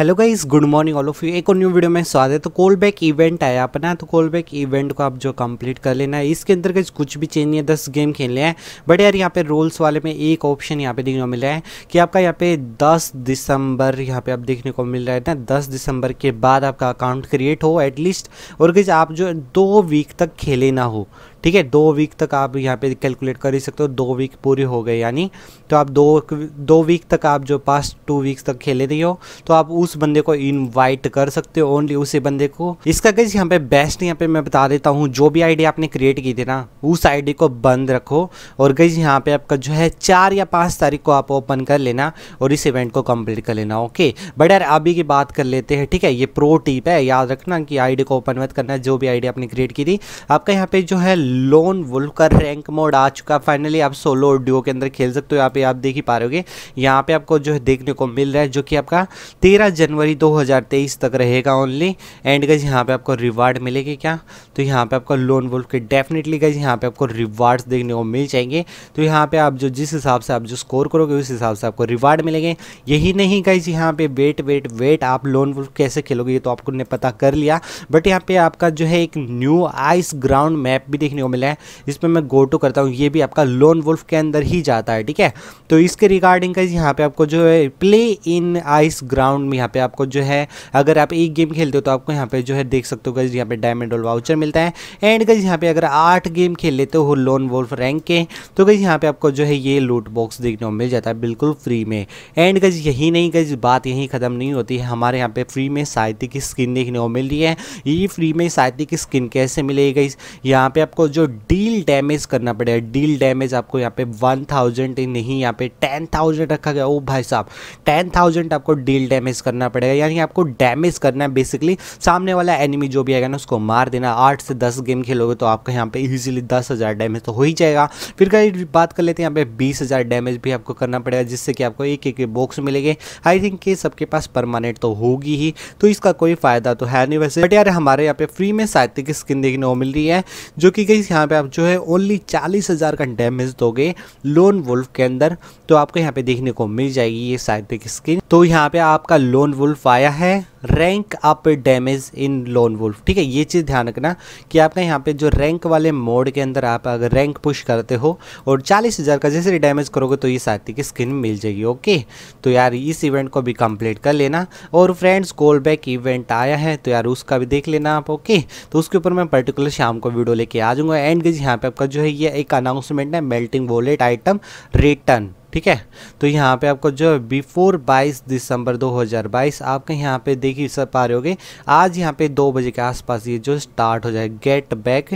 hello guys good morning all of you एक और new video में स्वागत है तो बैक इवेंट आया अपना तो कॉल बैक इवेंट को आप जो कंप्लीट कर लेना है इसके अंदर कुछ कुछ भी चेंज नहीं है दस गेम खेलने हैं बट यार यहाँ पे रोल्स वाले में एक ऑप्शन यहाँ पे देखने को मिला है कि आपका यहाँ पे दस दिसंबर यहाँ पे आप देखने को मिल रहा है ना दस दिसंबर के बाद आपका अकाउंट क्रिएट हो एटलीस्ट और गई आप जो दो वीक तक खेले ना हो ठीक है दो वीक तक आप यहाँ पे कैलकुलेट कर ही सकते हो दो वीक पूरी हो गए यानी तो आप दो दो वीक तक आप जो पास्ट टू वीक्स तक खेले रही हो तो आप उस बंदे को इनवाइट कर सकते हो ओनली उसी बंदे को इसका कैसे यहाँ पे बेस्ट यहाँ पे मैं बता देता हूँ जो भी आईडी आपने क्रिएट की थी ना उस आईडी को बंद रखो और गई यहाँ पे आपका जो है चार या पाँच तारीख को आप ओपन कर लेना और इस इवेंट को कंप्लीट कर लेना ओके बट यार अभी की बात कर लेते हैं ठीक है ये प्रो टिप है याद रखना कि आईडी को ओपन मत करना जो भी आईडी आपने क्रिएट की थी आपका यहाँ पे जो है लोन वुल्फ का रैंक मोड आ चुका है फाइनली आप सोलो और डिओ के अंदर खेल सकते हो यहाँ पे आप देख ही पा रहे होगे यहाँ पे आपको जो है देखने को मिल रहा है जो कि आपका तेरह जनवरी 2023 तक रहेगा ओनली एंड गज यहाँ पे आपको रिवार्ड मिलेगी क्या तो यहाँ पे आपको लोन वुल्फ के डेफिनेटली गज यहाँ पे आपको रिवार्ड्स देखने को मिल जाएंगे तो यहाँ पे आप जो जिस हिसाब से आप जो स्कोर करोगे उस हिसाब से आपको रिवार्ड मिलेंगे यही नहीं गज यहाँ पे वेट वेट वेट आप लोन वुल्फ कैसे खेलोगे ये तो आपको ने पता कर लिया बट यहाँ पे आपका जो है एक न्यू आइस ग्राउंड मैप भी देखने देखने को मिला है जिसमें मैं गो टू करता हूँ ये भी आपका लोन वुल्फ के अंदर ही जाता है ठीक है तो इसके रिगार्डिंग का यहाँ पे आपको जो है प्ले इन आइस ग्राउंड में यहाँ पे आपको जो है अगर आप एक गेम खेलते हो तो आपको यहाँ पे जो है देख सकते हो गई यहाँ पे डायमंड और वाउचर मिलता है एंड गई यहाँ पे अगर आठ गेम खेल लेते हो लोन वुल्फ रैंक के तो गई यहाँ पे आपको जो है ये लूट बॉक्स देखने को मिल जाता है बिल्कुल फ्री में एंड गज यही नहीं गज बात यही ख़त्म नहीं होती है हमारे यहाँ पे फ्री में साहित्य की स्किन देखने को मिल रही है ये फ्री में साहित्य की स्किन कैसे मिलेगी गई यहाँ पे आपको जो डील डैमेज करना पड़ेगा डील डैमेज आपको यहाँ पे वन थाउजेंड नहीं यहाँ पे टेन थाउजेंड रखा गया ओ भाई साहब टेन थाउजेंड आपको डील डैमेज करना पड़ेगा यानी आपको डैमेज करना है बेसिकली सामने वाला एनिमी जो भी आएगा ना उसको मार देना आठ से दस गेम खेलोगे तो आपको यहाँ पे ईजिली दस हज़ार डैमेज तो हो ही जाएगा फिर कहीं बात कर लेते हैं यहाँ पे बीस हज़ार डैमेज भी आपको करना पड़ेगा जिससे कि आपको एक एक बॉक्स मिलेगी आई थिंक ये सबके पास परमानेंट तो होगी ही तो इसका कोई फ़ायदा तो है नहीं वैसे बट यार हमारे यहाँ पे फ्री में साहित्य की स्किन देखने को मिल रही है जो कि गाइस यहाँ पे आप जो है ओनली चालीस हज़ार का डैमेज दोगे लोन वुल्फ के अंदर तो आपको यहाँ पे देखने को मिल जाएगी ये साइड स्किन तो यहाँ पे आपका लोन वुल्फ आया है rank up damage in lone wolf ठीक है ये चीज़ ध्यान रखना कि आपका यहाँ पे जो रैंक वाले मोड के अंदर आप अगर रैंक पुश करते हो और चालीस हज़ार का जैसे डैमेज करोगे तो ये साथी की स्किन मिल जाएगी ओके तो यार इस इवेंट को भी कंप्लीट कर लेना और फ्रेंड्स कॉल बैक इवेंट आया है तो यार उसका भी देख लेना आप ओके तो उसके ऊपर मैं पर्टिकुलर शाम को वीडियो लेके आ जाऊँगा एंड गज यहाँ पर आपका जो है ये एक अनाउंसमेंट है मेल्टिंग वॉलेट आइटम रिटर्न ठीक है तो यहाँ पे आपको जो बिफोर 22 दिसंबर 2022 आपके यहाँ पे देख ही पा रहे होगे आज यहाँ पे दो बजे के आसपास ये जो स्टार्ट हो जाए get back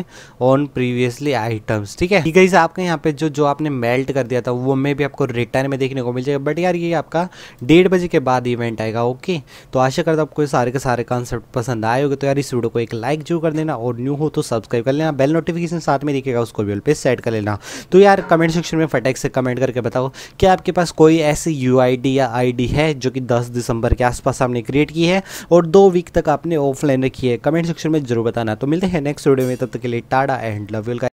on previously items ठीक है गई आपके यहाँ पे जो जो आपने मेल्ट कर दिया था वो में भी आपको रिटर्न में देखने को मिल जाएगा बट यार ये आपका डेढ़ बजे के बाद इवेंट आएगा ओके तो आशा करता आपको सारे के सारे कॉन्सेप्ट पसंद आए होगा तो यार इस वीडियो को एक लाइक जरूर कर देना और न्यू हो तो सब्सक्राइब कर लेना बेल नोटिफिकेशन साथ में दिखेगा उसको बिल पे सेट कर लेना तो यार कमेंट सेक्शन में फटैक से कमेंट करके बताओ क्या आपके पास कोई ऐसी यू या आई है जो कि दस दिसंबर के आसपास आपने क्रिएट की है और दो वीक तक आपने ऑफलाइन रखी है कमेंट सेक्शन में जरूर बताना तो मिलते हैं नेक्स्ट वीडियो में तब तक के लिए टाटा एंड लव यू